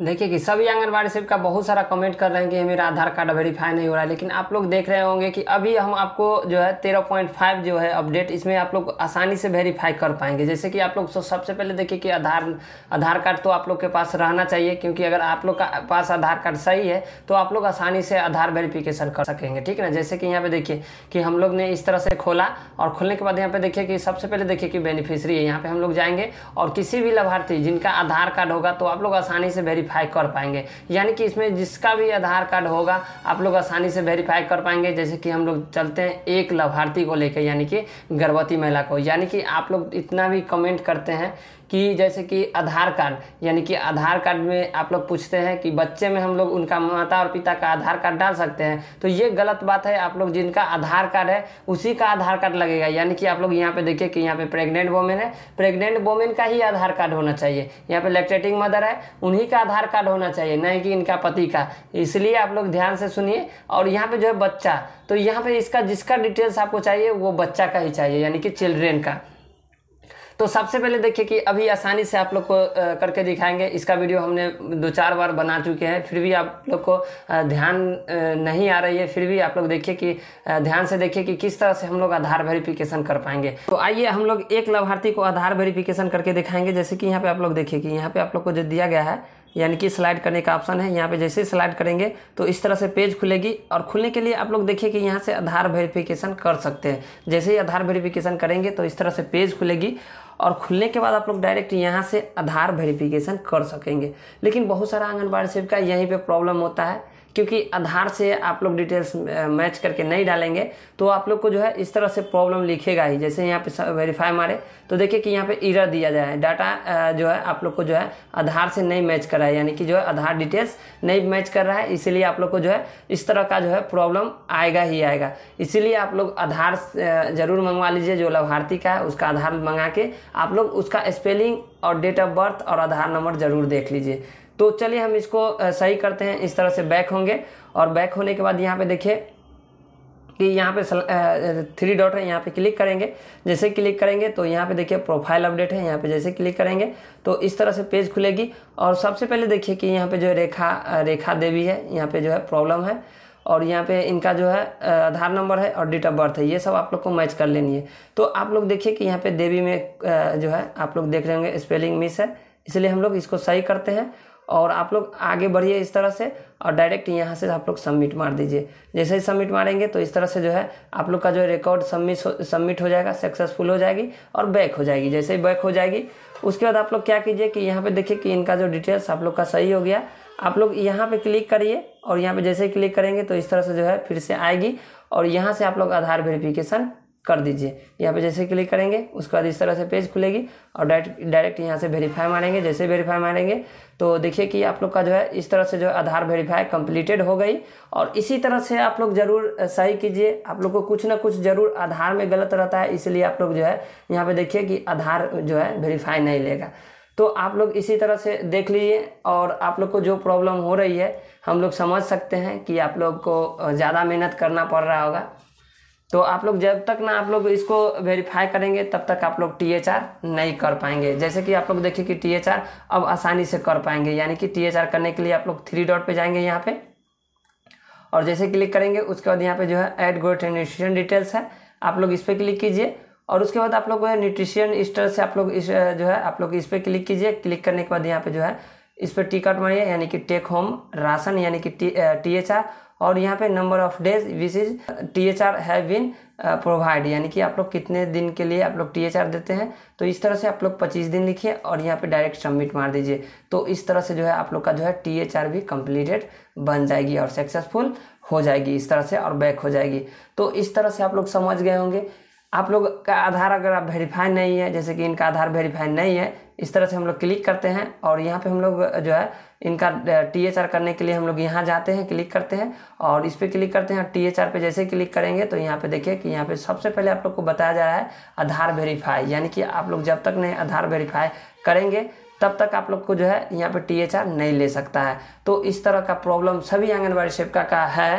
देखिए कि सभी आंगनबाड़ी सेविका बहुत सारा कमेंट कर रहे हैं कि मेरा आधार कार्ड वेरीफाई नहीं हो रहा है लेकिन आप लोग देख रहे होंगे कि अभी हम आपको जो है तेरह पॉइंट फाइव जो है अपडेट इसमें आप लोग आसानी से वेरीफाई कर पाएंगे जैसे कि आप लोग सबसे पहले देखिए कि आधार आधार कार्ड तो आप लोग के पास रहना चाहिए क्योंकि अगर आप लोग का पास आधार कार्ड सही है तो आप लोग आसानी से आधार वेरीफिकेशन कर सकेंगे ठीक है ना जैसे कि यहाँ पे देखिए कि हम लोग ने इस तरह से खोला और खोलने के बाद यहाँ पे देखिए कि सबसे पहले देखिए कि बेनिफिशरी है यहाँ पे हम लोग जाएंगे और किसी भी लाभार्थी जिनका आधार कार्ड होगा तो आप लोग आसानी से वेरीफाई वेरीफाई कर पाएंगे यानी कि इसमें जिसका भी आधार कार्ड होगा आप लोग आसानी से वेरीफाई कर पाएंगे जैसे कि हम लोग चलते हैं एक लाभार्थी को लेकर यानी कि गर्भवती महिला को यानी कि आप लोग इतना भी कमेंट करते हैं कि जैसे कि आधार कार्ड यानी कि आधार कार्ड में आप लोग पूछते हैं कि बच्चे में हम लोग उनका माता और पिता का आधार कार्ड डाल सकते हैं तो ये गलत बात है आप लोग जिनका आधार कार्ड है उसी का आधार कार्ड लगेगा यानी कि आप लोग यहाँ पे देखिए कि यहाँ पे प्रेग्नेंट वोमेन है प्रेग्नेंट वोमेन का ही आधार कार्ड होना चाहिए यहाँ पे लेक्टेटिंग मदर है उन्हीं का आधार कार्ड होना चाहिए नहीं कि इनका पति का इसलिए आप लोग ध्यान से सुनिए और यहाँ पे जो है बच्चा तो यहाँ पे इसका जिसका डिटेल्स आपको चाहिए वो बच्चा का ही चाहिए यानी कि चिल्ड्रेन का तो सबसे पहले देखिए कि अभी आसानी से आप लोग को करके दिखाएंगे इसका वीडियो हमने दो चार बार बना चुके हैं फिर भी आप लोग को ध्यान नहीं आ रही है फिर भी आप लोग देखिए कि ध्यान से देखिए कि किस तरह से हम लोग आधार वेरिफिकेशन कर पाएंगे तो आइए हम लोग एक लाभार्थी को आधार वेरिफिकेशन करके दिखाएंगे जैसे कि यहाँ पे आप लोग देखिए कि यहाँ पे आप लोग को जो दिया गया है यानी कि स्लाइड करने का ऑप्शन है यहाँ पे जैसे ही स्लाइड करेंगे तो इस तरह से पेज खुलेगी और खुलने के लिए आप लोग देखिए कि यहाँ से आधार वेरिफिकेशन कर सकते हैं जैसे ही आधार वेरिफिकेशन करेंगे तो इस तरह से पेज खुलेगी और खुलने के बाद आप लोग डायरेक्ट यहाँ से आधार वेरिफिकेशन कर सकेंगे लेकिन बहुत सारा आंगनबाड़ी सेविका यहीं पर प्रॉब्लम होता है क्योंकि आधार से आप लोग डिटेल्स मैच करके नहीं डालेंगे तो आप लोग को जो है इस तरह से प्रॉब्लम लिखेगा ही जैसे यहाँ पे वेरीफाई मारे तो देखिए कि यहाँ पे इरर दिया जाए डाटा जो है आप लोग को जो है आधार से नहीं मैच कर रहा है यानी कि जो है आधार डिटेल्स नहीं मैच कर रहा है इसीलिए आप लोग को जो है इस तरह का जो है प्रॉब्लम आएगा ही आएगा इसीलिए आप लोग आधार जरूर मंगवा लीजिए जो लाभार्थी का है उसका आधार मंगा के आप लोग उसका स्पेलिंग और डेट ऑफ बर्थ और आधार नंबर जरूर देख लीजिए तो चलिए हम इसको सही करते हैं इस तरह से बैक होंगे और बैक होने के बाद यहाँ पे देखिए कि यहाँ पे थ्री डॉट है यहाँ पे क्लिक करेंगे जैसे क्लिक करेंगे तो यहाँ पे देखिए प्रोफाइल अपडेट है यहाँ पे जैसे क्लिक करेंगे तो इस तरह से पेज खुलेगी और सबसे पहले देखिए कि यहाँ पे जो है रेखा रेखा देवी है यहाँ पे जो है प्रॉब्लम है और यहाँ पे इनका जो है आधार नंबर है और डेट ऑफ बर्थ है ये सब आप लोग को मैच कर लेनी है तो आप लोग देखिए कि यहाँ पे देवी में जो है आप लोग देख रहे होंगे स्पेलिंग मिस है इसलिए हम लोग इसको सही करते हैं और आप लोग आगे बढ़िए इस तरह से और डायरेक्ट यहाँ से आप लोग सबमिट मार दीजिए जैसे ही सबमिट मारेंगे तो इस तरह से जो है आप लोग का जो रिकॉर्ड सबमिट सबमिट हो जाएगा सक्सेसफुल हो जाएगी और बैक हो जाएगी जैसे ही बैक हो जाएगी उसके बाद आप लोग क्या कीजिए कि यहाँ पे देखिए कि इनका जो डिटेल्स आप लोग का सही हो गया आप लोग यहाँ पे क्लिक करिए और यहाँ पे जैसे ही क्लिक करेंगे तो इस तरह से जो है फिर से आएगी और यहाँ से आप लोग आधार वेरिफिकेशन कर दीजिए यहाँ पे जैसे क्लिक करेंगे उसके बाद इस तरह से पेज खुलेगी और डायरेक्ट डायरेक्ट यहाँ से वेरीफाई मारेंगे जैसे वेरीफाई मारेंगे तो देखिए कि आप लोग का जो है इस तरह से जो आधार वेरीफाई कंप्लीटेड हो गई और इसी तरह से आप लोग जरूर सही कीजिए आप लोग को कुछ ना कुछ जरूर आधार में गलत रहता है इसलिए आप लोग जो है यहाँ पे देखिए कि आधार जो है वेरीफाई नहीं लेगा तो आप लोग इसी तरह से देख लीजिए और आप लोग को जो प्रॉब्लम हो रही है हम लोग समझ सकते हैं कि आप लोग को ज़्यादा मेहनत करना पड़ रहा होगा तो आप लोग जब तक ना आप लोग इसको वेरीफाई करेंगे तब तक आप लोग टी एच आर नहीं कर पाएंगे जैसे कि आप लोग देखिए कि टी एच आर अब आसानी से कर पाएंगे यानी कि टी एच आर करने के लिए आप लोग थ्री डॉट पे जाएंगे यहाँ पे और जैसे क्लिक करेंगे उसके बाद यहाँ पे जो है एड गोट एंड न्यूट्रिशन डिटेल्स है आप लोग इस पर क्लिक कीजिए और उसके बाद आप लोग न्यूट्रिशन स्टर से आप लोग इस जो है आप लोग इस पर क्लिक कीजिए क्लिक करने के बाद यहाँ पे जो है इस पर टिकट मारिए यानी कि टेक होम राशन यानी कि टी एच आर और यहाँ पे number of days which is T H R have been provide यानी कि आप लोग कितने दिन के लिए आप लोग टी एच आर देते हैं तो इस तरह से आप लोग पच्चीस दिन लिखिए और यहाँ पे डायरेक्ट सबमिट मार दीजिए तो इस तरह से जो है आप लोग का जो है टी एच आर भी कंप्लीटेड बन जाएगी और सक्सेसफुल हो जाएगी इस तरह से और बैक हो जाएगी तो इस तरह से आप लोग समझ गए होंगे आप लोग का आधार अगर आप वेरीफाई नहीं है जैसे कि इनका आधार वेरीफाई नहीं है इस तरह से हम लोग क्लिक करते हैं और यहाँ पे हम लोग जो है इनका टी एच आर करने के लिए हम लोग यहाँ जाते हैं क्लिक करते हैं और इस पर क्लिक करते हैं टी एच आर पे जैसे क्लिक करेंगे तो यहाँ पे देखिए कि यहाँ पे सबसे पहले आप लोग को बताया जा रहा है आधार वेरीफाई यानी कि आप लोग जब तक नहीं आधार वेरीफाई करेंगे तब तक आप लोग को जो है यहाँ पे टी एच आर नहीं ले सकता है तो इस तरह का प्रॉब्लम सभी आंगनबाड़ी सेविका का है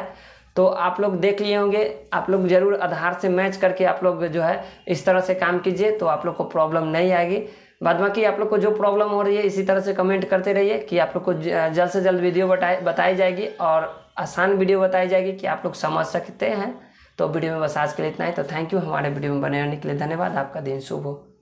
तो आप लोग देख लिए होंगे आप लोग ज़रूर आधार से मैच करके आप लोग जो है इस तरह से काम कीजिए तो आप लोग को प्रॉब्लम नहीं आएगी बाद बाकी आप लोग को जो प्रॉब्लम हो रही है इसी तरह से कमेंट करते रहिए कि आप लोग को जल्द से जल्द वीडियो बताई बताई जाएगी और आसान वीडियो बताई जाएगी कि आप लोग समझ सकते हैं तो वीडियो में बस आज के लिए इतना ही तो थैंक यू हमारे वीडियो में बने रहने के लिए धन्यवाद आपका दिन शुभ हो